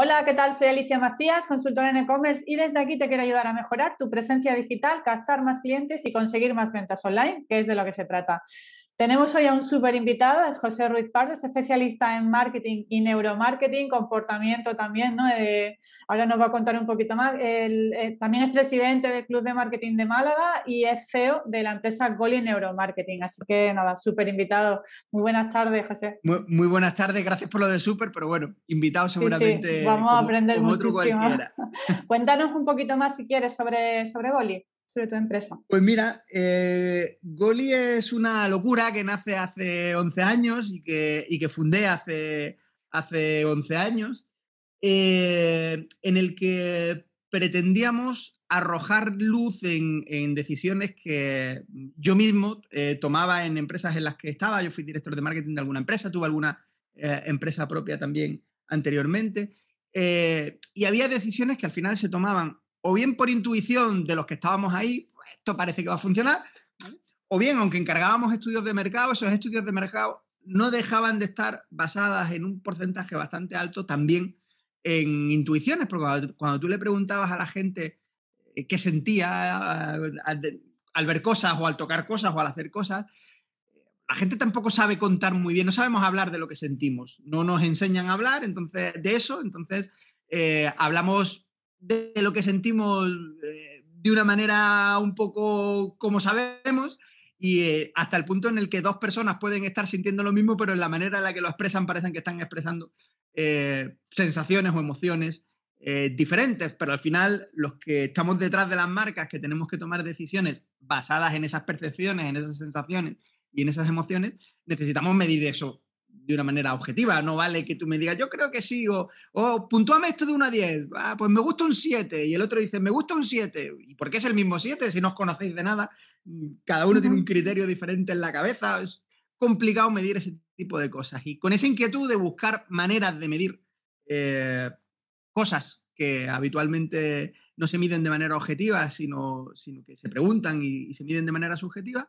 Hola, ¿qué tal? Soy Alicia Macías, consultora en e-commerce y desde aquí te quiero ayudar a mejorar tu presencia digital, captar más clientes y conseguir más ventas online, que es de lo que se trata. Tenemos hoy a un súper invitado, es José Ruiz Pardo, es especialista en marketing y neuromarketing, comportamiento también, ¿no? Eh, ahora nos va a contar un poquito más. Eh, también es presidente del Club de Marketing de Málaga y es CEO de la empresa Goli Neuromarketing. Así que nada, súper invitado. Muy buenas tardes, José. Muy, buenas tardes, gracias por lo de súper, pero bueno, invitado seguramente. Sí, Vamos a aprender muchísimo. Cuéntanos un poquito más si quieres sobre, sobre Goli sobre tu empresa? Pues mira, eh, Goli es una locura que nace hace 11 años y que, fundé hace, hace 11 años, eh, en el que pretendíamos arrojar luz en, decisiones que yo mismo eh, tomaba en empresas en las que estaba. Yo fui director de marketing de alguna empresa, tuve alguna empresa propia también anteriormente. y había decisiones que al final se tomaban o bien por intuición de los que estábamos ahí, pues, esto parece que va a funcionar, o bien aunque encargábamos estudios de mercado, esos estudios de mercado no dejaban de estar basadas en un porcentaje bastante alto también en intuiciones, porque cuando, tú le preguntabas a la gente eh, qué sentía eh, al, ver cosas o al tocar cosas o al hacer cosas, la gente tampoco sabe contar muy bien, no sabemos hablar de lo que sentimos, no nos enseñan a hablar entonces, de eso, entonces eh, hablamos de lo que sentimos eh, de una manera un poco como sabemos y eh, hasta el punto en el que dos personas pueden estar sintiendo lo mismo, pero en la manera en la que lo expresan parecen que están expresando eh, sensaciones o emociones diferentes, pero al final los que estamos detrás de las marcas, que tenemos que tomar decisiones basadas en esas percepciones, en esas sensaciones y en esas emociones, necesitamos medir eso de una manera objetiva. No vale que tú me digas, yo creo que sí, o, puntuame puntúame esto de 1 a 10, ah, pues me gusta un 7, y el otro dice, me gusta un 7. ¿Y por qué es el mismo 7 si no os conocéis de nada? Mm, cada uno tiene un criterio diferente en la cabeza. Es complicado medir ese tipo de cosas. Y con esa inquietud de buscar maneras de medir eh, cosas que habitualmente no se miden de manera objetiva, sino, sino que se preguntan y se miden de manera subjetiva,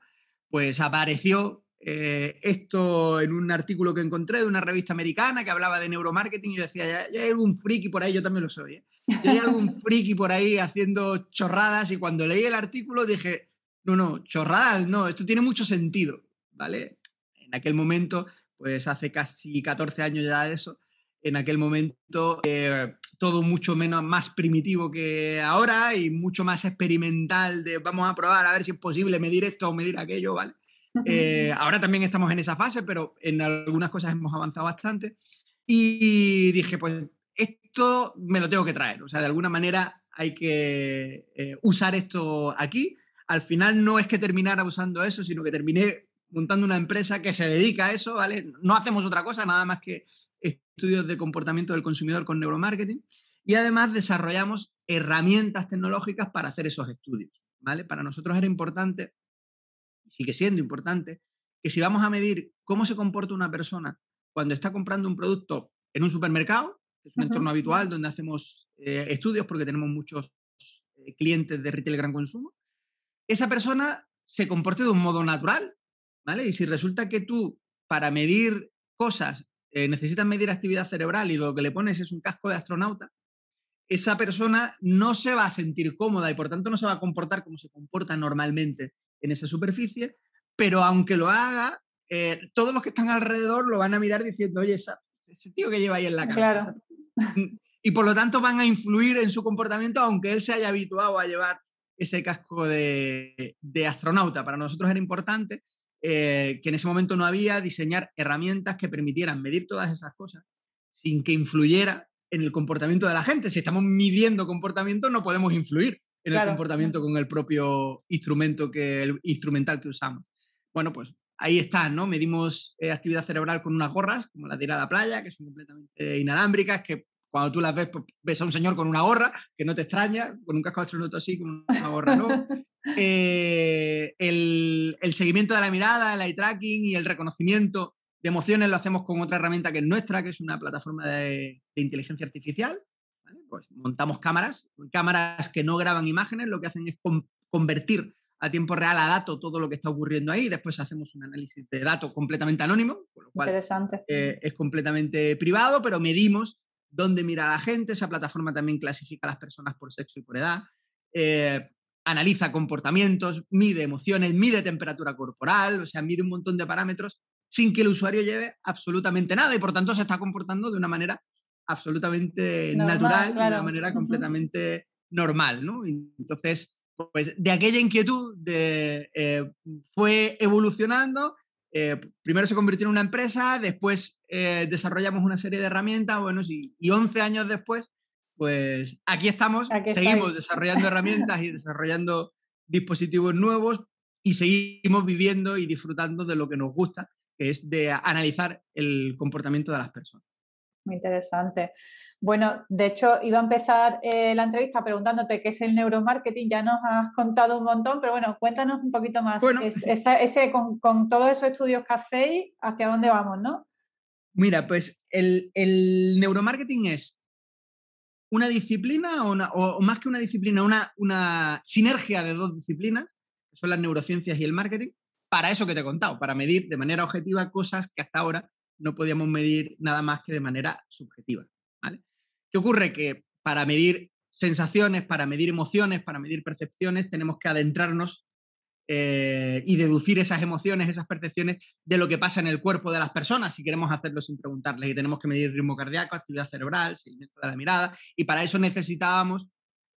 pues apareció eh, esto en un artículo que encontré de una revista americana que hablaba de neuromarketing y yo decía, ya, hay algún friki por ahí, yo también lo soy, ¿eh? ya hay algún friki por ahí haciendo chorradas y cuando leí el artículo dije, no, no, chorradas, no, esto tiene mucho sentido, ¿vale? En aquel momento, pues hace casi 14 años ya de eso, en aquel momento eh, todo mucho menos más primitivo que ahora y mucho más experimental de vamos a probar a ver si es posible medir esto o medir aquello, ¿vale? Eh, ahora también estamos en esa fase, pero en algunas cosas hemos avanzado bastante. Y dije, pues esto me lo tengo que traer. O sea, de alguna manera hay que eh, usar esto aquí. Al final no es que terminara usando eso, sino que terminé montando una empresa que se dedica a eso, ¿vale? No hacemos otra cosa, nada más que estudios de comportamiento del consumidor con neuromarketing. Y además desarrollamos herramientas tecnológicas para hacer esos estudios, ¿vale? Para nosotros era importante sigue siendo importante, que si vamos a medir cómo se comporta una persona cuando está comprando un producto en un supermercado, que es un entorno habitual donde hacemos eh, estudios porque tenemos muchos eh, clientes de retail gran consumo, esa persona se comporte de un modo natural, ¿vale? Y si resulta que tú, para medir cosas, eh, necesitas medir actividad cerebral y lo que le pones es un casco de astronauta, esa persona no se va a sentir cómoda y por tanto no se va a comportar como se comporta normalmente en esa superficie, pero aunque lo haga, eh, todos los que están alrededor lo van a mirar diciendo, oye, ese tío que lleva ahí en la cabeza. Mm, y por lo tanto van a influir en su comportamiento, aunque él se haya habituado a llevar ese casco de, astronauta. Para nosotros era importante eh, que en ese momento no había diseñar herramientas que permitieran medir todas esas cosas sin que influyera en el comportamiento de la gente. Si estamos midiendo comportamiento, no podemos influir el comportamiento con el propio instrumento que el instrumental que usamos. Bueno, pues ahí está, ¿no? Medimos eh, actividad cerebral con unas gorras, como la de ir a la playa, que son completamente inalámbricas, que cuando tú las ves, pues, ves a un señor con una gorra, que no te extraña, con un casco de astronauta así, con una gorra, ¿no? Eh, el, el, seguimiento de la mirada, el eye tracking y el reconocimiento de emociones lo hacemos con otra herramienta que es nuestra, que es una plataforma de inteligencia artificial, pues, montamos cámaras, cámaras que no graban imágenes, lo que hacen es convertir a tiempo real a dato todo lo que está ocurriendo ahí después hacemos un análisis de datos completamente anónimo, con lo cual eh, es completamente privado, pero medimos dónde mira la gente, esa plataforma también clasifica a las personas por sexo y por edad, eh, analiza comportamientos, mide emociones, mide temperatura corporal, o sea, mide un montón de parámetros sin que el usuario lleve absolutamente nada y por tanto se está comportando de una manera absolutamente natural, de una manera completamente normal, ¿no? Entonces, pues de aquella inquietud eh, fue evolucionando, eh, primero se convirtió en una empresa, después eh, desarrollamos una serie de herramientas, bueno, y, 11 años después, pues aquí estamos, seguimos desarrollando herramientas y desarrollando dispositivos nuevos y seguimos viviendo y disfrutando de lo que nos gusta, que es de analizar el comportamiento de las personas interesante. Bueno, de hecho, iba a empezar eh, la entrevista preguntándote qué es el neuromarketing. Ya nos has contado un montón, pero bueno, cuéntanos un poquito más. ese, con, todos esos estudios que hacéis, ¿hacia dónde vamos, no? Mira, pues el, neuromarketing es una disciplina, o, más que una disciplina, una, una sinergia de dos disciplinas, que son las neurociencias y el marketing, para eso que te he contado, para medir de manera objetiva cosas que hasta ahora no podíamos medir nada más que de manera subjetiva. ¿vale? ¿Qué ocurre? Que para medir sensaciones, para medir emociones, para medir percepciones, tenemos que adentrarnos eh, y deducir esas emociones, esas percepciones de lo que pasa en el cuerpo de las personas si queremos hacerlo sin preguntarles. Y tenemos que medir ritmo cardíaco, actividad cerebral, seguimiento de la mirada. Y para eso necesitábamos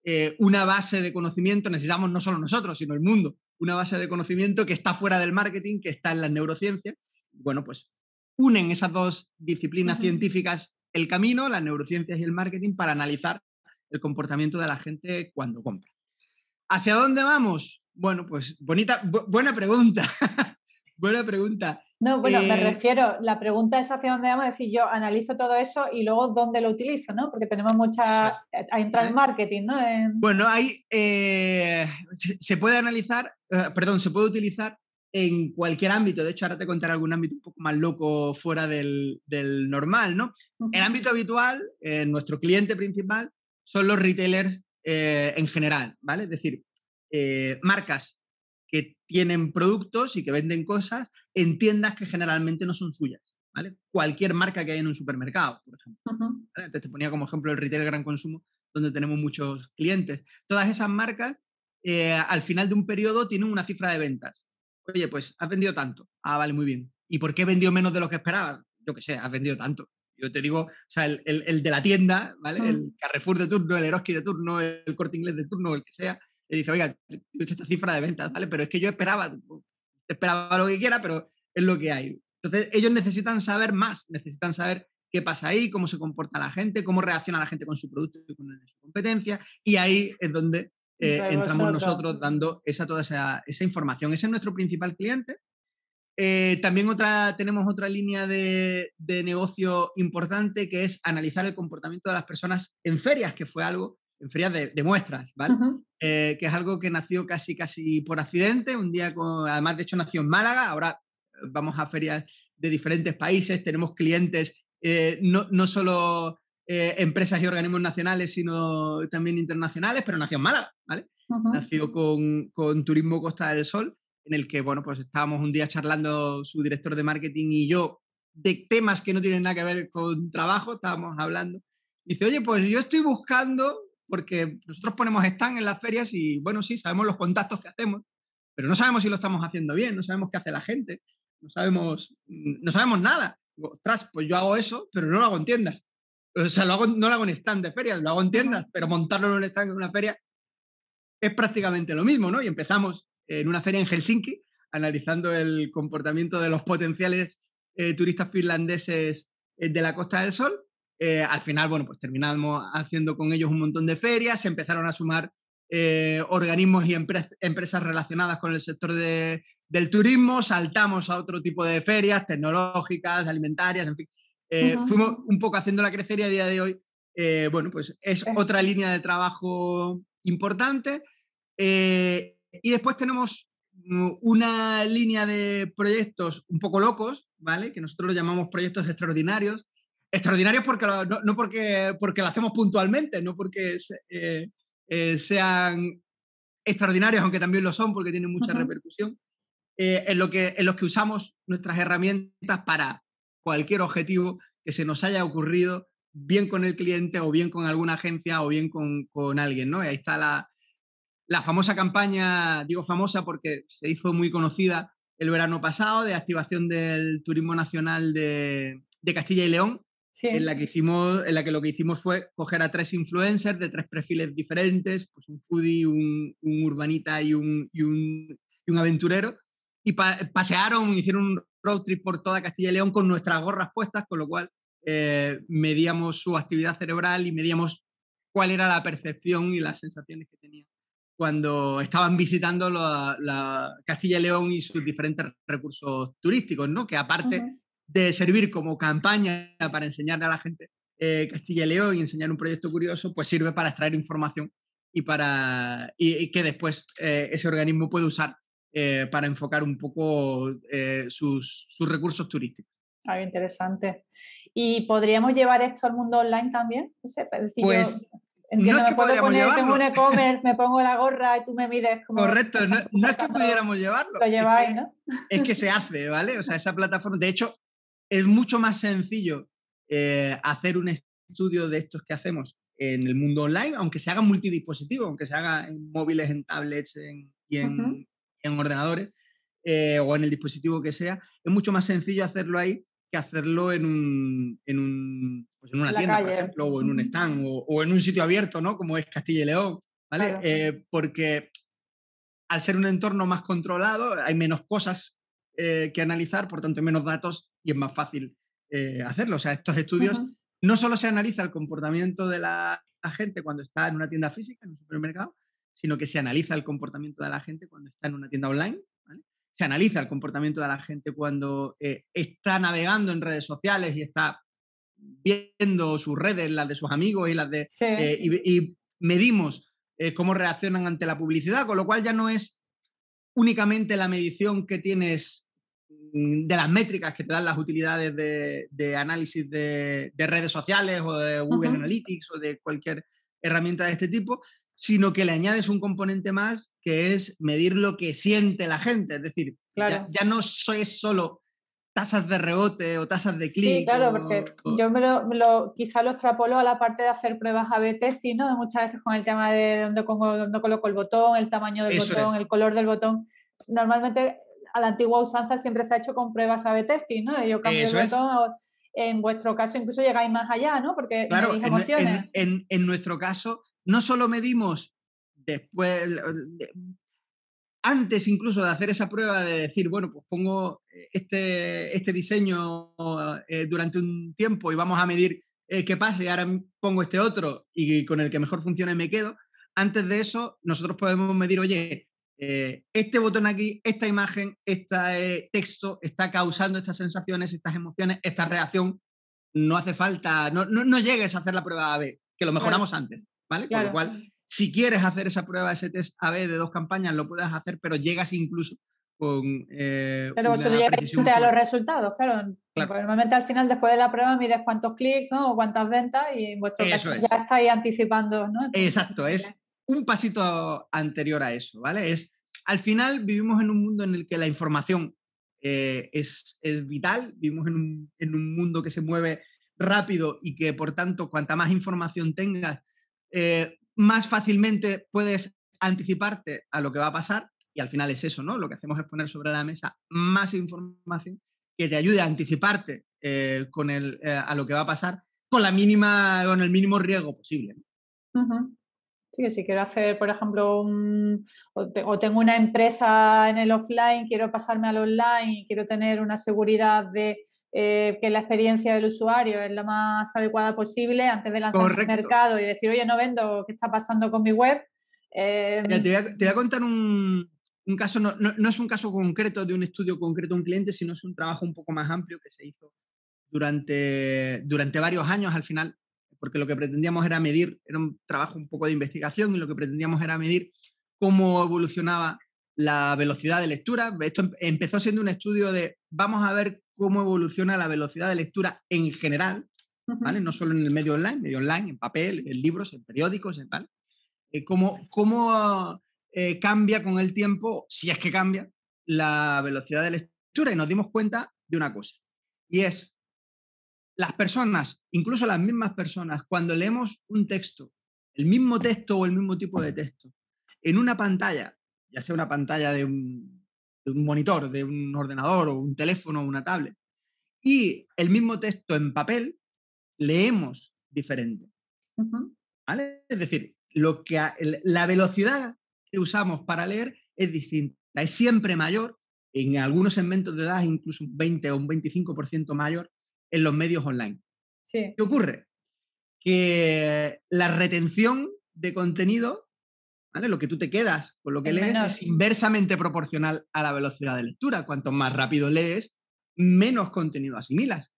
eh, una base de conocimiento, necesitamos no solo nosotros, sino el mundo, una base de conocimiento que está fuera del marketing, que está en las neurociencias. Bueno, pues unen esas dos disciplinas científicas el camino, las neurociencias y el marketing, para analizar el comportamiento de la gente cuando compra. ¿Hacia dónde vamos? Bueno, pues bonita, buena pregunta. buena pregunta. No, bueno, me eh, refiero, la pregunta es hacia dónde vamos, es decir, yo analizo todo eso y luego dónde lo utilizo, ¿no? Porque tenemos mucha, eh, entra el eh, marketing, ¿no? Bueno, hay, se puede analizar, perdón, se puede utilizar en cualquier ámbito. De hecho, ahora te contaré algún ámbito un poco más loco fuera del, normal, ¿no? El ámbito habitual, eh, nuestro cliente principal, son los retailers eh, en general, ¿vale? Es decir, eh, marcas que tienen productos y que venden cosas en tiendas que generalmente no son suyas, ¿vale? Cualquier marca que hay en un supermercado, por ejemplo. Antes te ponía como ejemplo el retail gran consumo, donde tenemos muchos clientes. Todas esas marcas, al final de un periodo, tienen una cifra de ventas Oye, pues has vendido tanto. Ah, vale, muy bien. ¿Y por qué vendió menos de lo que esperaba? Yo que sé, has vendido tanto. Yo te digo, o sea, el, de la tienda, ¿vale? Mm. El Carrefour de turno, el Eroski de turno, el Corte Inglés de turno, el que sea, le dice, oiga, esta cifra de ventas, ¿vale? Pero es que yo esperaba, esperaba lo que quiera, pero es lo que hay. Entonces, ellos necesitan saber más, necesitan saber qué pasa ahí, cómo se comporta la gente, cómo reacciona la gente con su producto y con su competencia, y ahí es donde eh, entramos nosotros dando esa, toda esa, información. Ese es nuestro principal cliente. Eh, también otra, tenemos otra línea de, de, negocio importante que es analizar el comportamiento de las personas en ferias, que fue algo, en ferias de, muestras, ¿vale? Eh, que es algo que nació casi, casi por accidente, un día, además de hecho nació en Málaga, ahora vamos a ferias de diferentes países, tenemos clientes no, no, solo eh, empresas y organismos nacionales, sino también internacionales, pero nació en Málaga, ¿vale? Nació con, Turismo Costa del Sol, en el que, bueno, pues estábamos un día charlando su director de marketing y yo de temas que no tienen nada que ver con trabajo, estábamos hablando. dice, oye, pues yo estoy buscando, porque nosotros ponemos stand en las ferias y, bueno, sí, sabemos los contactos que hacemos, pero no sabemos si lo estamos haciendo bien, no sabemos qué hace la gente, no sabemos, no sabemos nada. pues yo hago eso, pero no lo hago en tiendas. O sea, no lo hago en stand de ferias, lo hago en tiendas, pero montarlo en un stand de una feria es prácticamente lo mismo, ¿no? Y empezamos en una feria en Helsinki, analizando el comportamiento de los potenciales eh, turistas finlandeses eh, de la Costa del Sol. Eh, al final, bueno, pues terminamos haciendo con ellos un montón de ferias, se empezaron a sumar organismos y empresas relacionadas con el sector del turismo, saltamos a otro tipo de ferias tecnológicas, alimentarias, en fin. Eh, fuimos un poco haciendo la crecería a día de hoy, eh, bueno, pues es otra línea de trabajo importante. Eh, y después tenemos mm, una línea de proyectos un poco locos, ¿vale? Que nosotros lo llamamos proyectos extraordinarios. Extraordinarios porque no, porque, porque lo hacemos puntualmente, no porque sean extraordinarios, aunque también lo son porque tienen mucha repercusión, en, lo que, en los que usamos nuestras herramientas para cualquier objetivo que se nos haya ocurrido, bien con el cliente o bien con alguna agencia o bien con, alguien, ¿no? ahí está la, famosa campaña, digo famosa porque se hizo muy conocida el verano pasado, de activación del turismo nacional de, Castilla y León, en la que hicimos en la que lo que hicimos fue coger a tres influencers de tres perfiles diferentes pues un foodie un, un urbanita y un, y y un aventurero y pasearon, hicieron un road trip por toda Castilla y León con nuestras gorras puestas, con lo cual eh, medíamos su actividad cerebral y medíamos cuál era la percepción y las sensaciones que tenían cuando estaban visitando la, Castilla y León y sus diferentes recursos turísticos, ¿no? que aparte de servir como campaña para enseñarle a la gente eh, Castilla y León y enseñar un proyecto curioso, pues sirve para extraer información y para que después eh, ese organismo puede usar eh, para enfocar un poco eh, sus, recursos turísticos. Ah, interesante. ¿Y podríamos llevar esto al mundo online también? No sé, pues, yo... Pues, entiendo, no es que me puedo poner, un e-commerce, me pongo la gorra y tú me mides. Como Correcto, no, es que pudiéramos llevarlo. Lo lleváis, ¿no? Es que se hace, ¿vale? O sea, esa plataforma, de hecho, es mucho más sencillo eh, hacer un estudio de estos que hacemos en el mundo online, aunque se haga multidispositivo, aunque se haga en móviles, en tablets en, y en, en ordenadores eh, o en el dispositivo que sea, es mucho más sencillo hacerlo ahí que hacerlo en, un, en, un, pues, en una tienda, por ejemplo, o en un stand, o, en un sitio abierto, ¿no? Como es Castilla y León, ¿vale? Eh, porque al ser un entorno más controlado, hay menos cosas eh, que analizar, por tanto, hay menos datos y es más fácil hacerlo. O sea, estos estudios no solo se analiza el comportamiento de la, gente cuando está en una tienda física, en un supermercado, sino que se analiza el comportamiento de la gente cuando está en una tienda online, se analiza el comportamiento de la gente cuando eh, está navegando en redes sociales y está viendo sus redes, las de sus amigos y las de... Eh, y, medimos eh, cómo reaccionan ante la publicidad, con lo cual ya no es únicamente la medición que tienes mm, de las métricas que te dan las utilidades de, análisis de, redes sociales o de Google Analytics o de cualquier herramienta de este tipo, sino que le añades un componente más que es medir lo que siente la gente. Es decir, ya, no es solo tasas de rebote o tasas de clic. Sí, claro, porque yo me lo, quizá lo extrapolo a la parte de hacer pruebas A-B testing, ¿no? Muchas veces con el tema de dónde, dónde coloco el botón, el tamaño del botón, el color del botón. Normalmente a la antigua usanza siempre se ha hecho con pruebas A-B testing, ¿no? Yo cambio el botón. En vuestro caso incluso llegáis más allá, ¿no? Porque en nuestro caso no solo medimos después, antes incluso de hacer esa prueba de decir, bueno, pues pongo eh, este, este diseño eh, durante un tiempo y vamos a medir eh, qué pasa y ahora pongo este otro y con el que mejor funcione me quedo. Antes de eso, nosotros podemos medir, oye, este botón aquí, esta imagen, este texto está causando estas sensaciones, estas emociones, esta reacción. No hace falta, no, llegues a hacer la prueba A-B, que lo mejoramos antes. ¿vale? Con lo cual, si quieres hacer esa prueba, ese test AB de dos campañas, lo puedes hacer, pero llegas incluso con... Eh, pero eso llegas a los resultados, claro. Normalmente al final, después de la prueba, mides cuántos clics ¿no? o cuántas ventas y vuestro ya estáis anticipando, ¿no? Exacto, es un pasito anterior a eso, ¿vale? Es, al final vivimos en un mundo en el que la información eh, es, es, vital, vivimos en un, en un mundo que se mueve rápido y que por tanto cuanta más información tengas, eh, más fácilmente puedes anticiparte a lo que va a pasar y al final es eso, ¿no? Lo que hacemos es poner sobre la mesa más información que te ayude a anticiparte eh, con el, eh, a lo que va a pasar con, la mínima, con el mínimo riesgo posible. Sí, que si quiero hacer, por ejemplo, o, tengo una empresa en el offline, quiero pasarme al online, quiero tener una seguridad de eh, que la experiencia del usuario es lo más adecuada posible antes de lanzar el mercado y decir, oye, no vendo, ¿qué está pasando con mi web? Em, te, voy a, contar un, caso, no, es un caso concreto de un estudio concreto de un cliente, sino es un trabajo un poco más amplio que se hizo durante, durante varios años al final, porque lo que pretendíamos era medir, era un trabajo un poco de investigación y lo que pretendíamos era medir cómo evolucionaba la velocidad de lectura. Esto em, empezó siendo un estudio de vamos a ver cómo evoluciona la velocidad de lectura en general, ¿vale? No solo en el medio online, medio online, en papel, en libros, en periódicos, en tal. Eh, cómo, eh, cambia con el tiempo, si es que cambia, la velocidad de lectura. Y nos dimos cuenta de una cosa. Y es, las personas, incluso las mismas personas, cuando leemos un texto, el mismo texto o el mismo tipo de texto, en una pantalla, ya sea una pantalla de un un monitor, de un ordenador o un teléfono o una tablet. Y el mismo texto en papel leemos diferente. Es decir, lo que la velocidad que usamos para leer es distinta, es siempre mayor, en algunos segmentos de edad incluso un 20 o un 25% mayor en los medios online. ¿Qué ocurre? Que la retención de contenido lo que tú te quedas con lo que lees es inversamente proporcional a la velocidad de lectura. Cuanto más rápido lees, menos contenido asimilas.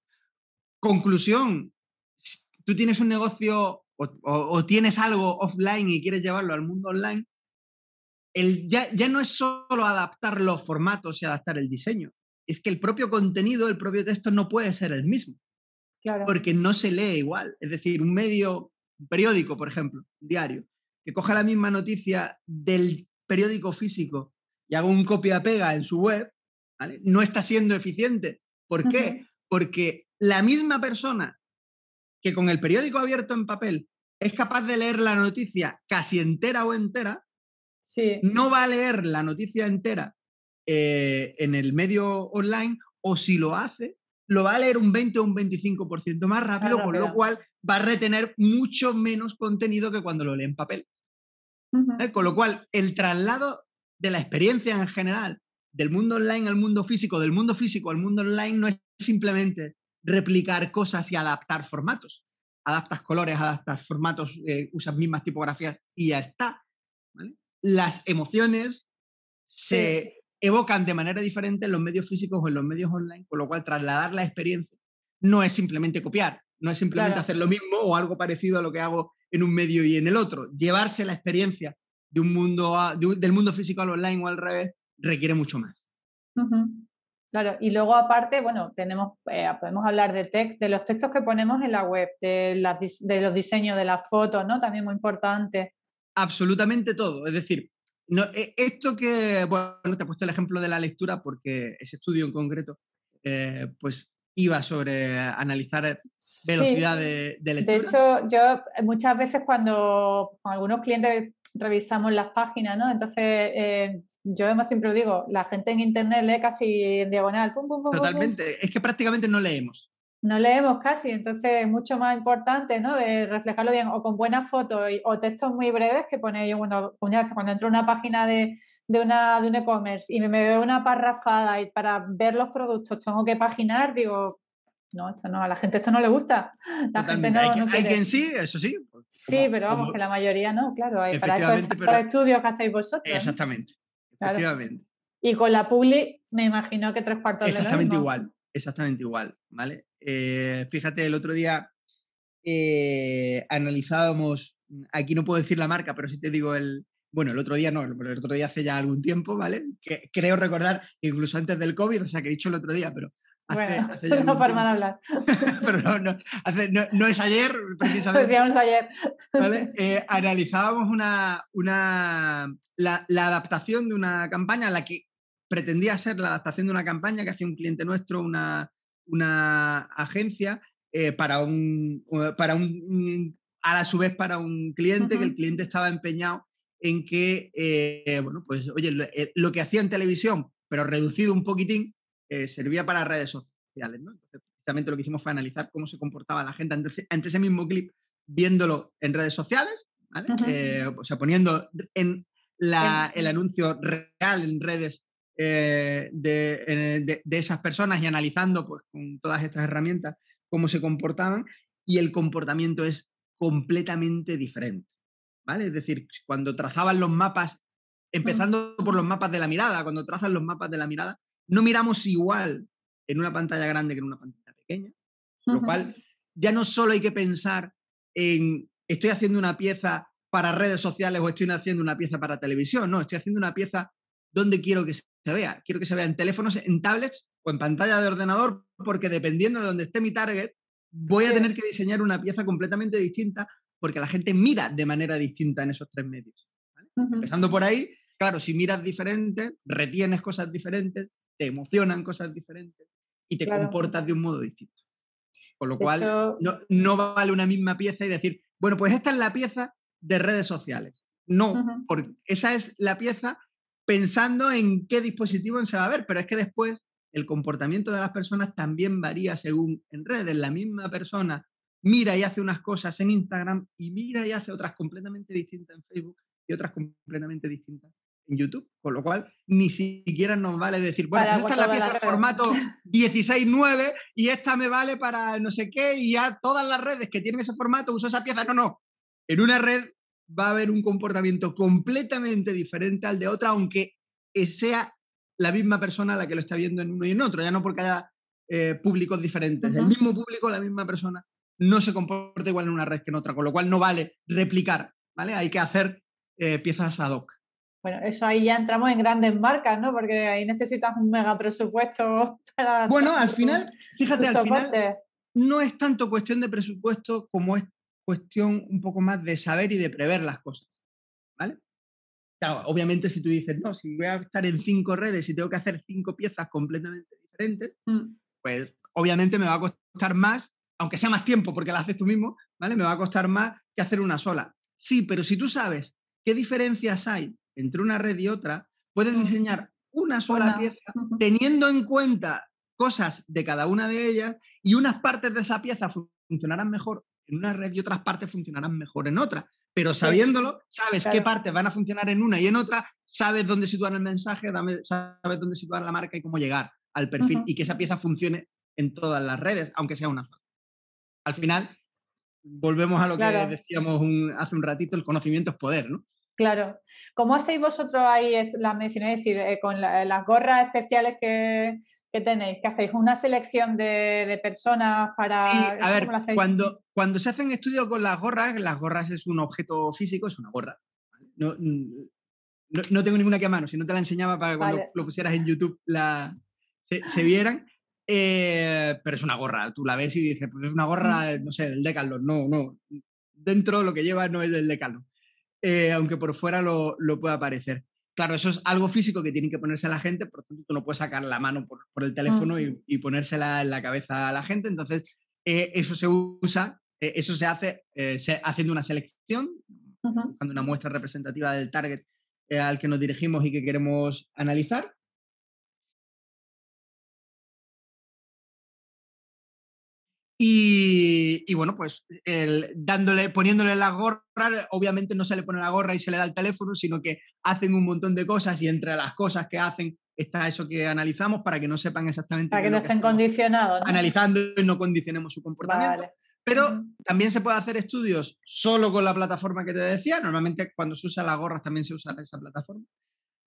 Conclusión, tú tienes un negocio o, tienes algo offline y quieres llevarlo al mundo online, ya, no es solo adaptar los formatos y adaptar el diseño, es que el propio contenido, el propio texto no puede ser el mismo. Porque no se lee igual. Es decir, un medio, periódico, por ejemplo, diario, que coja la misma noticia del periódico físico y haga un copia-pega en su web, no está siendo eficiente. ¿Por qué? Porque la misma persona que con el periódico abierto en papel es capaz de leer la noticia casi entera o entera, no va a leer la noticia entera eh, en el medio online o si lo hace, lo va a leer un 20 o un 25% más rápido, más rápido, con lo cual va a retener mucho menos contenido que cuando lo lee en papel. Con lo cual, el traslado de la experiencia en general, del mundo online al mundo físico, del mundo físico al mundo online, no es simplemente replicar cosas y adaptar formatos. Adaptas colores, adaptas formatos, eh, usas mismas tipografías y ya está. Las emociones se evocan de manera diferente en los medios físicos o en los medios online, con lo cual trasladar la experiencia no es simplemente copiar, no es simplemente hacer lo mismo o algo parecido a lo que hago en un medio y en el otro. Llevarse la experiencia de un mundo del mundo físico al online o al revés requiere mucho más. Claro, y luego aparte, bueno, tenemos, eh, podemos hablar de text, de los textos que ponemos en la web, de, los diseños de las fotos, ¿no? También muy importante. Absolutamente todo. Es decir, no, e, esto que, bueno, te he puesto el ejemplo de la lectura porque ese estudio en concreto, eh, pues iba sobre analizar velocidad de, de, lectura. De hecho, yo eh, muchas veces cuando con algunos clientes revisamos las páginas, ¿no? Entonces, eh, yo además siempre lo digo, la gente en internet lee casi en diagonal. Totalmente, es que prácticamente no leemos no leemos casi, entonces es mucho más importante de reflejarlo bien o con buenas fotos o textos muy breves que pone yo cuando, cuando entro a una página de, una, de un e-commerce y me, veo una parrafada y para ver los productos tengo que paginar, digo, no, esto no, a la gente esto no le gusta. hay, quien sí, eso sí. Pues, sí, pero vamos, que la mayoría no, claro, hay para eso los estudios que hacéis vosotros. Exactamente, efectivamente. Y con la publi me imagino que tres cuartos de la Exactamente igual, exactamente igual, ¿vale? Eh, fíjate, el otro día eh, analizábamos, aquí no puedo decir la marca, pero si te digo el, bueno, el otro día no, el otro día hace ya algún tiempo, ¿vale? Que creo recordar, incluso antes del COVID, o sea, que he dicho el otro día, pero... bueno, no para hablar. no, es ayer, precisamente. ayer. Eh, analizábamos una, una, la, la adaptación de una campaña, la que pretendía ser la adaptación de una campaña que hacía un cliente nuestro, una, una agencia eh, para, un, para un, a la su vez para un cliente, que el cliente estaba empeñado en que, eh, bueno, pues oye, eh, lo, que hacía en televisión, pero reducido un poquitín, servía para redes sociales, ¿no? precisamente lo que hicimos fue analizar cómo se comportaba la gente ante, ese mismo clip, viéndolo en redes sociales, o sea, poniendo en la, el anuncio real en redes eh, eh, de, esas personas y analizando pues, con todas estas herramientas cómo se comportaban y el comportamiento es completamente diferente. ¿vale? Es decir, cuando trazaban los mapas, empezando por los mapas de la mirada, cuando trazan los mapas de la mirada, no miramos igual en una pantalla grande que en una pantalla pequeña, lo cual ya no solo hay que pensar en estoy haciendo una pieza para redes sociales o estoy haciendo una pieza para televisión, no, estoy haciendo una pieza donde quiero que se vea. Quiero que se vea en teléfonos, en tablets o en pantalla de ordenador, porque dependiendo de donde esté mi target, voy a tener que diseñar una pieza completamente distinta porque la gente mira de manera distinta en esos tres medios. Empezando por ahí, claro, si miras diferente, retienes cosas diferentes, te emocionan cosas diferentes y te comportas de un modo distinto. Con lo cual, no, vale una misma pieza y decir, bueno, pues esta es la pieza de redes sociales. No, porque esa es la pieza pensando en qué dispositivo se va a ver, pero es que después el comportamiento de las personas también varía según en redes. La misma persona mira y hace unas cosas en Instagram y mira y hace otras completamente distintas en Facebook y otras completamente distintas en YouTube, con lo cual ni siquiera nos vale decir, bueno, pues esta es la pieza en formato 16.9 y esta me vale para no sé qué y ya todas las redes que tienen ese formato uso esa pieza. No, no. En una red va a haber un comportamiento completamente diferente al de otra, aunque sea la misma persona la que lo está viendo en uno y en otro, ya no porque haya eh, públicos diferentes. El mismo público, la misma persona, no se comporta igual en una red que en otra, con lo cual no vale replicar, ¿vale? Hay que hacer eh, piezas ad hoc. Bueno, eso ahí ya entramos en grandes marcas, ¿no? Porque ahí necesitas un mega presupuesto para... Bueno, al final, fíjate, al final no es tanto cuestión de presupuesto como es cuestión un poco más de saber y de prever las cosas, ¿vale? obviamente si tú dices, no, si voy a estar en cinco redes y tengo que hacer cinco piezas completamente diferentes, mm. pues obviamente me va a costar más, aunque sea más tiempo porque la haces tú mismo, ¿vale? Me va a costar más que hacer una sola. Sí, pero si tú sabes qué diferencias hay entre una red y otra, puedes mm. diseñar una sola pieza teniendo en cuenta cosas de cada una de ellas y unas partes de esa pieza funcionarán mejor, en una red y otras partes funcionarán mejor en otra. Pero sabiéndolo, sabes qué partes van a funcionar en una y en otra, sabes dónde situar el mensaje, sabes dónde situar la marca y cómo llegar al perfil y que esa pieza funcione en todas las redes, aunque sea una Al final, volvemos a lo que decíamos hace un ratito, el conocimiento es poder, ¿no? Claro. ¿Cómo hacéis vosotros ahí, es, la mencioné, es decir, eh, con las gorras especiales que, ¿Qué tenéis? ¿Qué hacéis? ¿Una selección de, personas para.? Sí, a ver, cuando, cuando se hacen estudios con las gorras, las gorras es un objeto físico, es una gorra. Mm, no, tengo ninguna que a mano, si no te la enseñaba para que cuando lo pusieras en YouTube la, se, vieran. Eh, pero es una gorra, tú la ves y dices, pues es una gorra, mm. no sé, del décalo. No, no. Dentro lo que lleva no es del décalo, eh, aunque por fuera lo, lo pueda parecer claro, eso es algo físico que tienen que ponerse a la gente, por tanto tú no puedes sacar la mano por, el teléfono y, ponérsela en la cabeza a la gente, entonces eh, eso se usa, eh, eso se hace eh, haciendo una selección, uh una muestra representativa del target al que nos dirigimos y que queremos analizar. Y y, bueno, pues dándole, poniéndole la gorra, obviamente no se le pone la gorra y se le da el teléfono, sino que hacen un montón de cosas y entre las cosas que hacen está eso que analizamos para que no sepan exactamente. Para que no estén condicionados. Analizando y no condicionemos su comportamiento. Pero también se puede hacer estudios solo con la plataforma que te decía. Normalmente cuando se usa las gorras también se usa esa plataforma.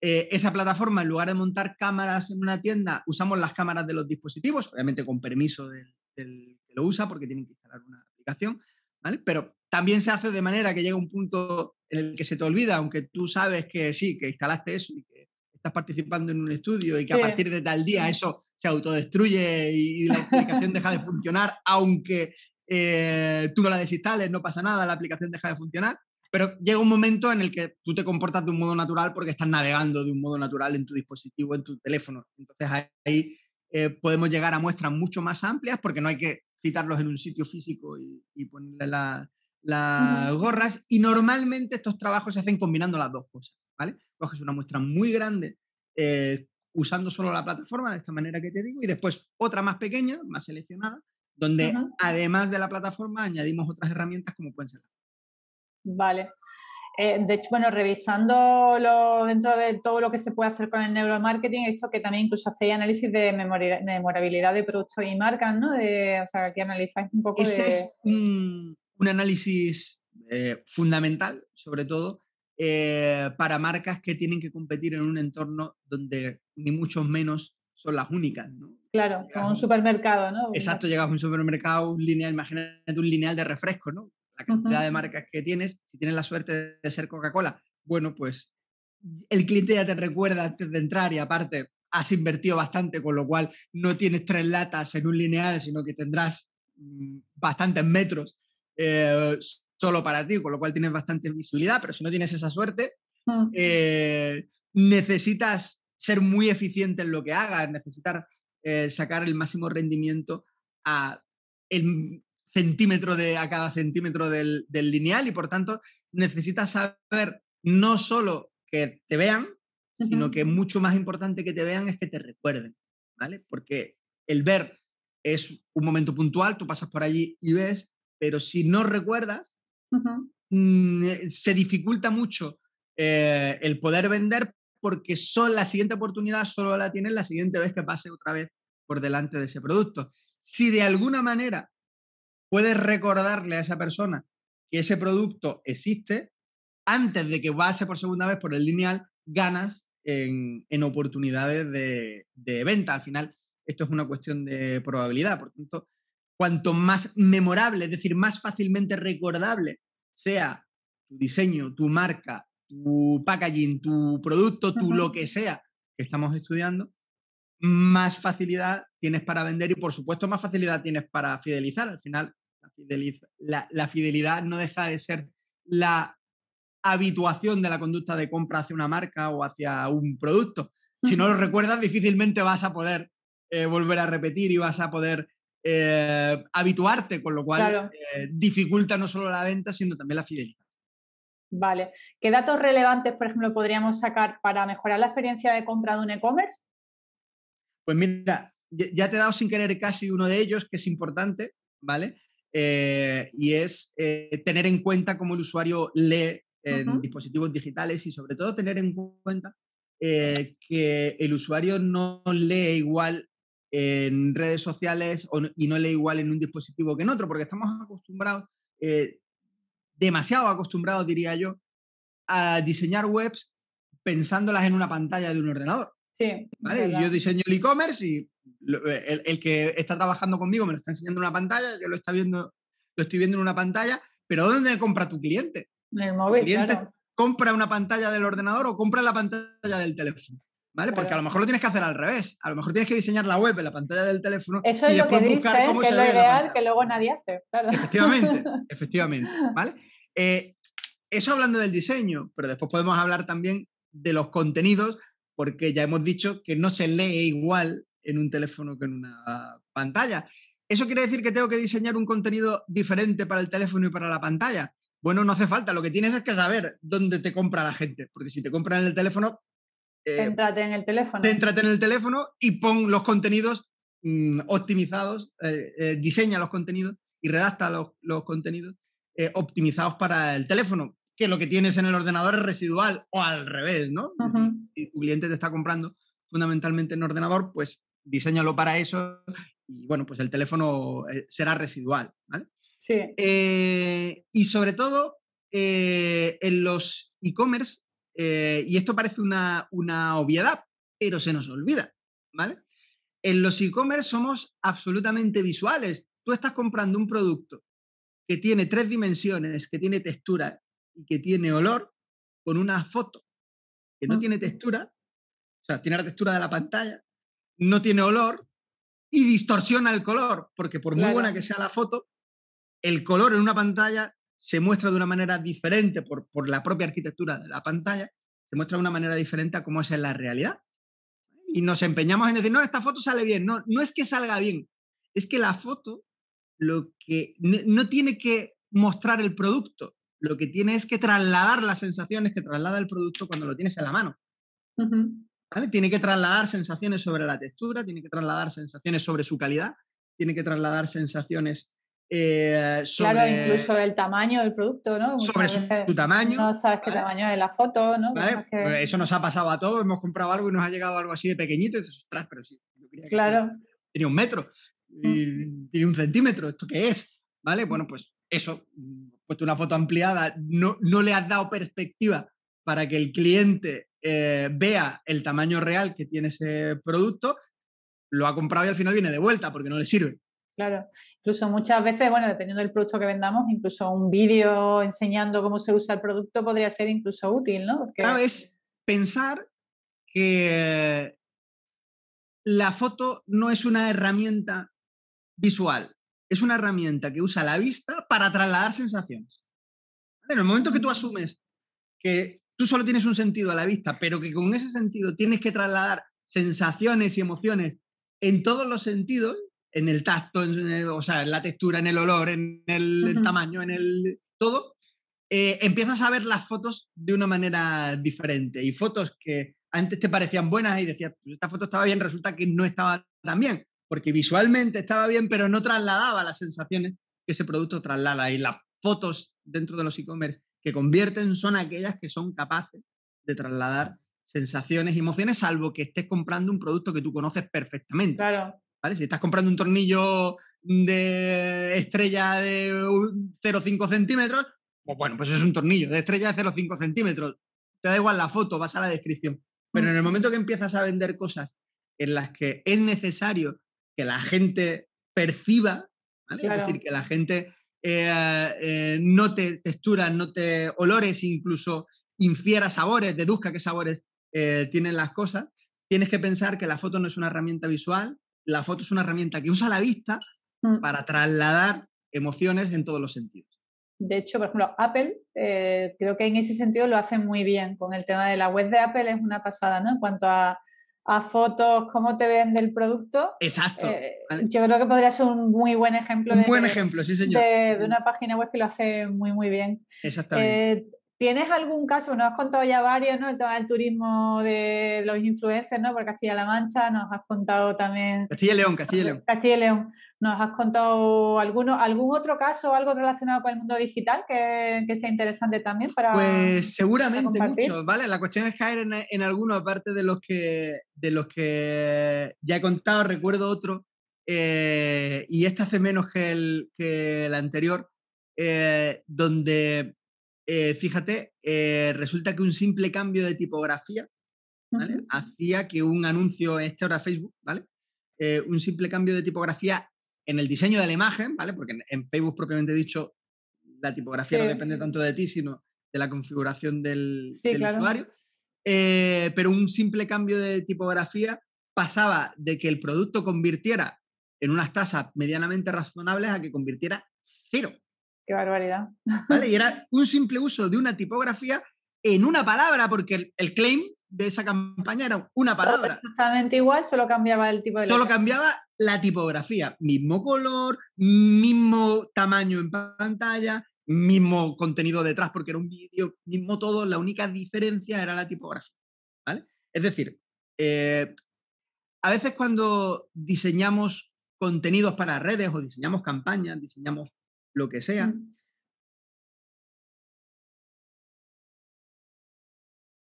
Eh, esa plataforma, en lugar de montar cámaras en una tienda, usamos las cámaras de los dispositivos, obviamente con permiso del lo usa porque tienen que instalar una aplicación, ¿vale? Pero también se hace de manera que llega un punto en el que se te olvida, aunque tú sabes que sí, que instalaste eso y que estás participando en un estudio y que a partir de tal día eso se autodestruye y la aplicación deja de funcionar, aunque eh, tú no la desinstales, no pasa nada, la aplicación deja de funcionar. Pero llega un momento en el que tú te comportas de un modo natural porque estás navegando de un modo natural en tu dispositivo, en tu teléfono. Entonces ahí eh, podemos llegar a muestras mucho más amplias porque no hay que citarlos en un sitio físico y, ponerle las gorras. Y normalmente estos trabajos se hacen combinando las dos cosas, ¿vale? Coges una muestra muy grande eh, usando solo la plataforma, de esta manera que te digo, y después otra más pequeña, más seleccionada, donde además de la plataforma añadimos otras herramientas como pueden ser. Vale. Eh, de hecho, bueno, revisando lo, dentro de todo lo que se puede hacer con el neuromarketing, he visto que también incluso hacéis análisis de memorabilidad de productos y marcas, ¿no? De, o sea, aquí analizáis un poco Ese es un, análisis eh, fundamental, sobre todo, eh, para marcas que tienen que competir en un entorno donde ni muchos menos son las únicas, ¿no? Claro, como un supermercado, ¿no? Exacto, llegas a un supermercado, lineal, imagínate un lineal de refrescos, ¿no? la cantidad de marcas que tienes, si tienes la suerte de ser Coca-Cola, bueno, pues el cliente ya te recuerda antes de entrar y aparte has invertido bastante, con lo cual no tienes tres latas en un lineal, sino que tendrás mm, bastantes metros eh, solo para ti, con lo cual tienes bastante visibilidad, pero si no tienes esa suerte, eh, necesitas ser muy eficiente en lo que hagas, necesitar eh, sacar el máximo rendimiento a el centímetro de, a cada centímetro del, lineal y por tanto necesitas saber no solo que te vean, sino que mucho más importante que te vean es que te recuerden, ¿vale? Porque el ver es un momento puntual, tú pasas por allí y ves, pero si no recuerdas, mm, eh, se dificulta mucho eh, el poder vender porque son la siguiente oportunidad solo la tienes la siguiente vez que pase otra vez por delante de ese producto. Si de alguna manera puedes recordarle a esa persona que ese producto existe antes de que pase por segunda vez por el lineal, ganas en, oportunidades de, venta. Al final, esto es una cuestión de probabilidad. Por tanto, cuanto más memorable, es decir, más fácilmente recordable sea tu diseño, tu marca, tu packaging, tu producto, tu lo que sea que estamos estudiando, más facilidad tienes para vender y por supuesto más facilidad tienes para fidelizar. Al final, la, fidelidad no deja de ser la habituación de la conducta de compra hacia una marca o hacia un producto. Si no lo recuerdas, difícilmente vas a poder eh, volver a repetir y vas a poder eh, habituarte, con lo cual eh, dificulta no solo la venta, sino también la fidelidad. Vale. ¿Qué datos relevantes, por ejemplo, podríamos sacar para mejorar la experiencia de compra de un e-commerce? Pues mira, ya te he dado sin querer casi uno de ellos, que es importante, ¿vale? Eh, y es eh, tener en cuenta cómo el usuario lee en dispositivos digitales y sobre todo tener en cuenta eh, que el usuario no lee igual en redes sociales y no lee igual en un dispositivo que en otro, porque estamos acostumbrados, demasiado acostumbrados, diría yo, a diseñar webs pensándolas en una pantalla de un ordenador. Sí. ¿Vale? Yo diseño el e-commerce y eh, el, que está trabajando conmigo me lo está enseñando en una pantalla, yo lo, está viendo, lo estoy viendo en una pantalla, pero ¿dónde compra tu cliente? En el móvil. cliente compra una pantalla del ordenador o compra la pantalla del teléfono? ¿Vale? Porque a lo mejor lo tienes que hacer al revés. A lo mejor tienes que diseñar la web en la pantalla del teléfono. Eso y es lo que que es lo ideal que luego nadie hace. Efectivamente, efectivamente. ¿Vale? Eh, eso hablando del diseño, pero después podemos hablar también de los contenidos porque ya hemos dicho que no se lee igual en un teléfono que en una pantalla. ¿Eso quiere decir que tengo que diseñar un contenido diferente para el teléfono y para la pantalla? Bueno, no hace falta, lo que tienes es que saber dónde te compra la gente, porque si te compran en el teléfono... Eh, en el teléfono. en el teléfono y pon los contenidos mm, optimizados, eh, eh, diseña los contenidos y redacta los contenidos eh, optimizados para el teléfono que lo que tienes en el ordenador es residual o al revés, ¿no? Si tu cliente te está comprando fundamentalmente en ordenador, pues diseñalo para eso y bueno, pues el teléfono eh, será residual, ¿vale? Sí. Eh, y sobre todo eh, en los e-commerce, y esto parece una, una obviedad, pero se nos olvida, ¿vale? En los e-commerce somos absolutamente visuales. Tú estás comprando un producto que tiene tres dimensiones, que tiene textura, y que tiene olor con una foto que no mm. tiene textura, o sea, tiene la textura de la pantalla, no tiene olor y distorsiona el color, porque por muy buena que sea la foto, el color en una pantalla se muestra de una manera diferente por, por la propia arquitectura de la pantalla, se muestra de una manera diferente a cómo es en la realidad. Y nos empeñamos en decir, no, esta foto sale bien. No, no es que salga bien, es que la foto lo que no tiene que mostrar el producto, lo que tiene es que trasladar las sensaciones que traslada el producto cuando lo tienes en la mano. Tiene que trasladar sensaciones sobre la textura, tiene que trasladar sensaciones sobre su calidad, tiene que trasladar sensaciones eh, sobre... Claro, incluso el tamaño del producto, ¿no? sobre su, tamaño. No sabes qué tamaño es la foto, ¿no? Pues eso nos ha pasado a todos, hemos comprado algo y nos ha llegado algo así de pequeñito y dices, ostras, pero sí, claro. tenía un metro, tiene un centímetro, ¿esto qué es? ¿Vale? Bueno, pues eso, mm, puesto una foto ampliada, no, le has dado perspectiva para que el cliente eh, vea el tamaño real que tiene ese producto, lo ha comprado y al final viene de vuelta porque no le sirve. Claro, incluso muchas veces, bueno, dependiendo del producto que vendamos, incluso un vídeo enseñando cómo se usa el producto podría ser incluso útil, ¿no? Claro, es pensar que la foto no es una herramienta visual, es una herramienta que usa la vista para trasladar sensaciones. En el momento que tú asumes que tú solo tienes un sentido a la vista, pero que con ese sentido tienes que trasladar sensaciones y emociones en todos los sentidos, en el tacto, en o en la textura, en el olor, en el, tamaño, en el todo, eh, empiezas a ver las fotos de una manera diferente. Y fotos que antes te parecían buenas y decías, pues esta foto estaba bien, resulta que no estaba tan bien porque visualmente estaba bien, pero no trasladaba las sensaciones que ese producto traslada. Y las fotos dentro de los e-commerce que convierten son aquellas que son capaces de trasladar sensaciones y emociones, salvo que estés comprando un producto que tú conoces perfectamente. Claro. Si estás comprando un tornillo de estrella de 0,5 centímetros, pues bueno, pues es un tornillo de estrella de 0,5 centímetros. Te da igual la foto, vas a la descripción. Pero mm. en el momento que empiezas a vender cosas en las que es necesario que la gente perciba, es decir, que la gente eh, eh, no te note texturas, te olores, incluso infiera sabores, deduzca qué sabores eh, tienen las cosas, tienes que pensar que la foto no es una herramienta visual, la foto es una herramienta que usa la vista mm. para trasladar emociones en todos los sentidos. De hecho, por ejemplo, Apple, creo que en ese sentido lo hace muy bien con el tema de la web de Apple, es una pasada, ¿no? En cuanto a a fotos cómo te ven del producto. Exacto. Eh, yo creo que podría ser un muy buen ejemplo. de, ejemplo, De, una página web que lo hace muy, muy bien. Exactamente. Eh, ¿Tienes algún caso? Nos has contado ya varios, ¿no? El tema del turismo de los influencers, ¿no? Por Castilla-La Mancha, nos has contado también. Castilla y León, Castilla y León. Castilla y León. ¿Nos has contado alguno, algún otro caso, algo relacionado con el mundo digital que, sea interesante también para. Pues seguramente muchos, ¿vale? La cuestión es caer en, en alguno, aparte de los, que, de los que ya he contado, recuerdo otro, eh, y este hace menos que el, el anterior, eh, donde eh, fíjate, eh, resulta que un simple cambio de tipografía hacía que un anuncio, este ahora Facebook, ¿vale? Eh, un simple cambio de tipografía en el diseño de la imagen, ¿vale? Porque en, Facebook propiamente dicho, la tipografía no depende tanto de ti, sino de la configuración del, usuario. pero un simple cambio de tipografía pasaba de que el producto convirtiera en unas tasas medianamente razonables a que convirtiera cero. Qué barbaridad. Y era un simple uso de una tipografía en una palabra, porque el, claim de esa campaña era una palabra. Exactamente igual, solo cambiaba el tipo de Solo cambiaba la tipografía. Mismo color, mismo tamaño en pantalla, mismo contenido detrás, porque era un vídeo, mismo todo. La única diferencia era la tipografía. Es decir, eh, a veces cuando diseñamos contenidos para redes o diseñamos campañas, diseñamos lo que sea.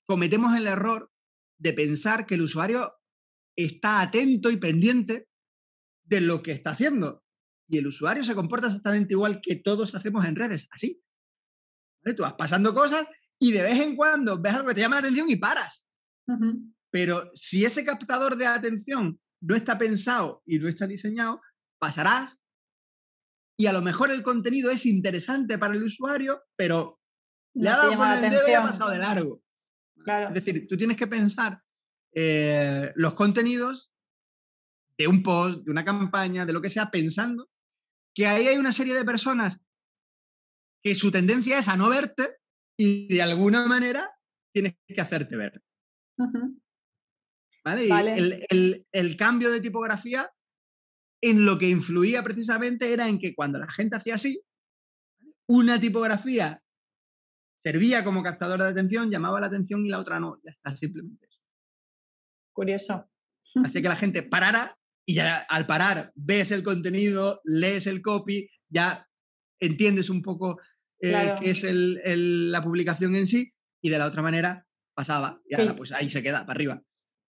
Cometemos el error de pensar que el usuario está atento y pendiente de lo que está haciendo. Y el usuario se comporta exactamente igual que todos hacemos en redes, así. Tú vas pasando cosas y de vez en cuando ves algo que te llama la atención y paras. Pero si ese captador de atención no está pensado y no está diseñado, pasarás y a lo mejor el contenido es interesante para el usuario, pero le ha dado con el dedo y ha pasado de largo. Es decir, tú tienes que pensar eh, los contenidos de un post, de una campaña, de lo que sea, pensando que ahí hay una serie de personas que su tendencia es a no verte y de alguna manera tienes que hacerte ver. ¿Vale? Y el, cambio de tipografía en lo que influía precisamente era en que cuando la gente hacía así, una tipografía servía como captadora de atención, llamaba la atención y la otra no. Ya está, simplemente eso. Curioso. Hacía que la gente parara y ya al parar ves el contenido, lees el copy, ya entiendes un poco eh, qué es la publicación en sí y de la otra manera pasaba y ahora pues ahí se queda, para arriba.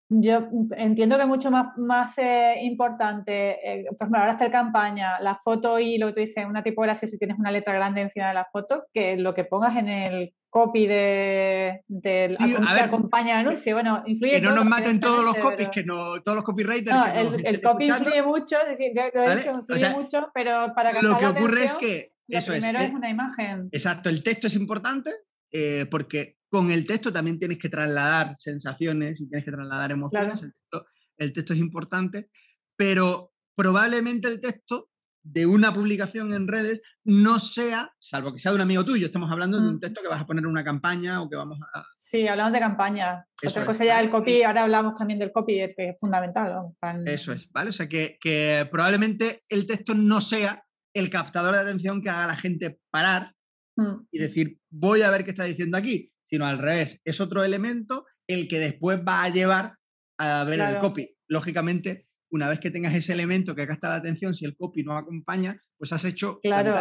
Yo entiendo que es mucho más, más eh, importante, eh, por pues, ejemplo, ahora hacer campaña, la foto y lo que tú dices, una tipografía si tienes una letra grande encima de la foto, que lo que pongas en el copy de, del sí, que acompaña el eh, anuncio. Bueno, influye. Que no nos maten todos los copies, que no, todos los copywriters. el, copy influye mucho, es decir, influye mucho, pero para Lo que ocurre es que. Eso primero es, eh, una imagen. Exacto, el texto es importante eh, porque con el texto también tienes que trasladar sensaciones y tienes que trasladar emociones. El, texto, es importante, pero probablemente el texto de una publicación en redes no sea, salvo que sea de un amigo tuyo, estamos hablando de un mm. texto que vas a poner en una campaña o que vamos a... Sí, hablamos de campaña. Otra cosa ya del copy, ahora hablamos también del copy, que es fundamental. Eso es, ¿vale? O sea, que, probablemente el texto no sea el captador de atención que haga a la gente parar mm. y decir, voy a ver qué está diciendo aquí sino al revés, es otro elemento el que después va a llevar a ver el copy. Lógicamente, una vez que tengas ese elemento que gasta la atención, si el copy no acompaña, pues has hecho... Claro.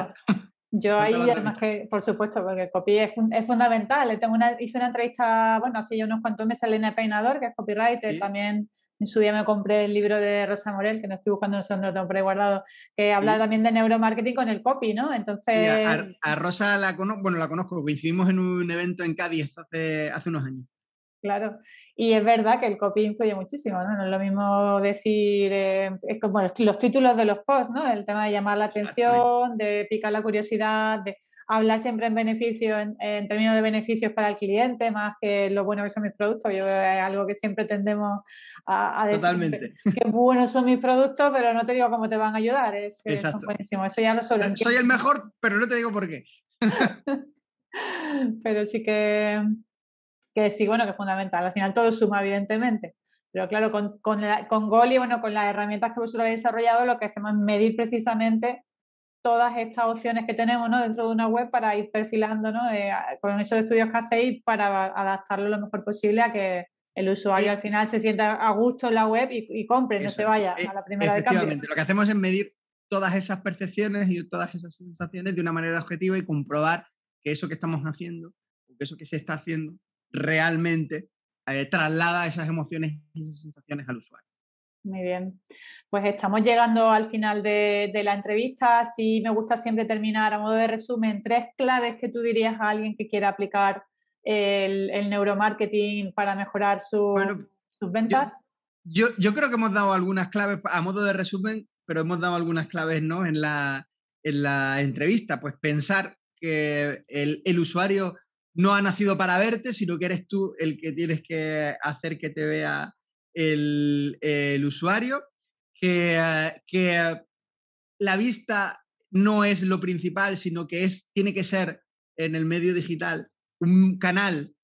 Yo ahí, además que, por supuesto, porque el copy es, es fundamental. Tengo una, hice una entrevista, bueno, hace ya unos cuantos meses Elena Peinador, que es copywriter, también en su día me compré el libro de Rosa Morel, que no estoy buscando, no sé dónde lo guardado, que habla también de neuromarketing con el copy, ¿no? Entonces... A, Rosa la conozco, bueno, la conozco, hicimos en un evento en Cádiz hace, unos años. Claro, y es verdad que el copy influye muchísimo, ¿no? es lo mismo decir, em, es como los títulos de los posts, ¿no? El tema de llamar la atención, de picar la curiosidad, de hablar siempre en beneficio, en, términos de beneficios para el cliente, más que lo bueno que son mis productos. Yo es algo que siempre tendemos a, decir Totalmente. Qué buenos son mis productos, pero no te digo cómo te van a ayudar. Es, son buenísimos. Eso ya lo soy. el mejor, pero no te digo por qué. pero sí que, sí, bueno, que es fundamental. Al final todo suma, evidentemente. Pero claro, con, con, con Goli, bueno, con las herramientas que vosotros habéis desarrollado, lo que hacemos es medir precisamente todas estas opciones que tenemos dentro de una web para ir perfilando eh, con esos estudios que hacéis para adaptarlo lo mejor posible a que el usuario eh, al final se sienta a gusto en la web y, compre, no se vaya eh, a la primera de cambio. Lo que hacemos es medir todas esas percepciones y todas esas sensaciones de una manera objetiva y comprobar que eso que estamos haciendo, que eso que se está haciendo, realmente traslada esas emociones y esas sensaciones al usuario. Muy bien. Pues estamos llegando al final de, la entrevista. Sí, me gusta siempre terminar a modo de resumen tres claves que tú dirías a alguien que quiera aplicar el, neuromarketing para mejorar su, sus ventas. Yo, creo que hemos dado algunas claves a modo de resumen, pero hemos dado algunas claves en, la, en la entrevista. Pues pensar que el usuario no ha nacido para verte, sino que eres tú el que tienes que hacer que te vea el, usuario, eh, que, la vista no es lo principal, sino que es, tiene que ser en el medio digital un canal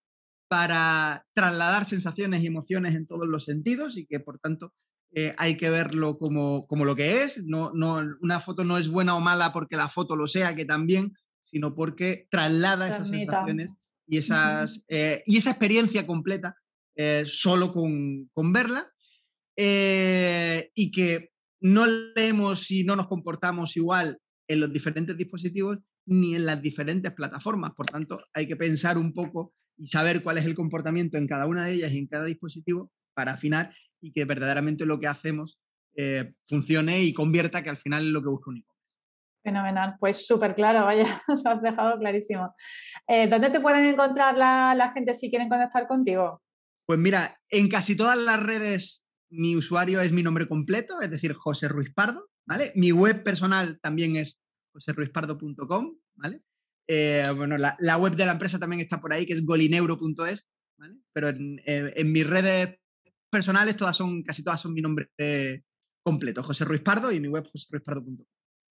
para trasladar sensaciones y emociones en todos los sentidos y que por tanto eh, hay que verlo como, como lo que es. No, no, una foto no es buena o mala porque la foto lo sea, que también, sino porque traslada esas sensaciones y, esas, eh, y esa experiencia completa eh, solo con, verla eh, y que no leemos y no nos comportamos igual en los diferentes dispositivos ni en las diferentes plataformas. Por tanto, hay que pensar un poco y saber cuál es el comportamiento en cada una de ellas y en cada dispositivo para afinar y que verdaderamente lo que hacemos eh, funcione y convierta, que al final es lo que busca un Fenomenal, pues súper claro, vaya, lo has dejado clarísimo. ¿Dónde te pueden encontrar la gente si quieren conectar contigo? Pues mira, en casi todas las redes mi usuario es mi nombre completo, es decir, José Ruiz Pardo, ¿vale? Mi web personal también es joseruizpardo.com, ¿vale? Eh, bueno, la, web de la empresa también está por ahí, que es golineuro.es, ¿vale? Pero eh, en, mis redes personales todas son, casi todas son mi nombre completo, José Ruiz Pardo y mi web joseruizpardo.com.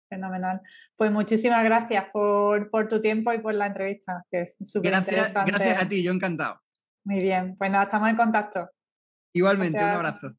Fenomenal. Pues muchísimas gracias por, tu tiempo y por la entrevista, que es súper interesante. gracias a ti, yo encantado. Muy bien, pues nada, estamos en contacto. Igualmente, un abrazo.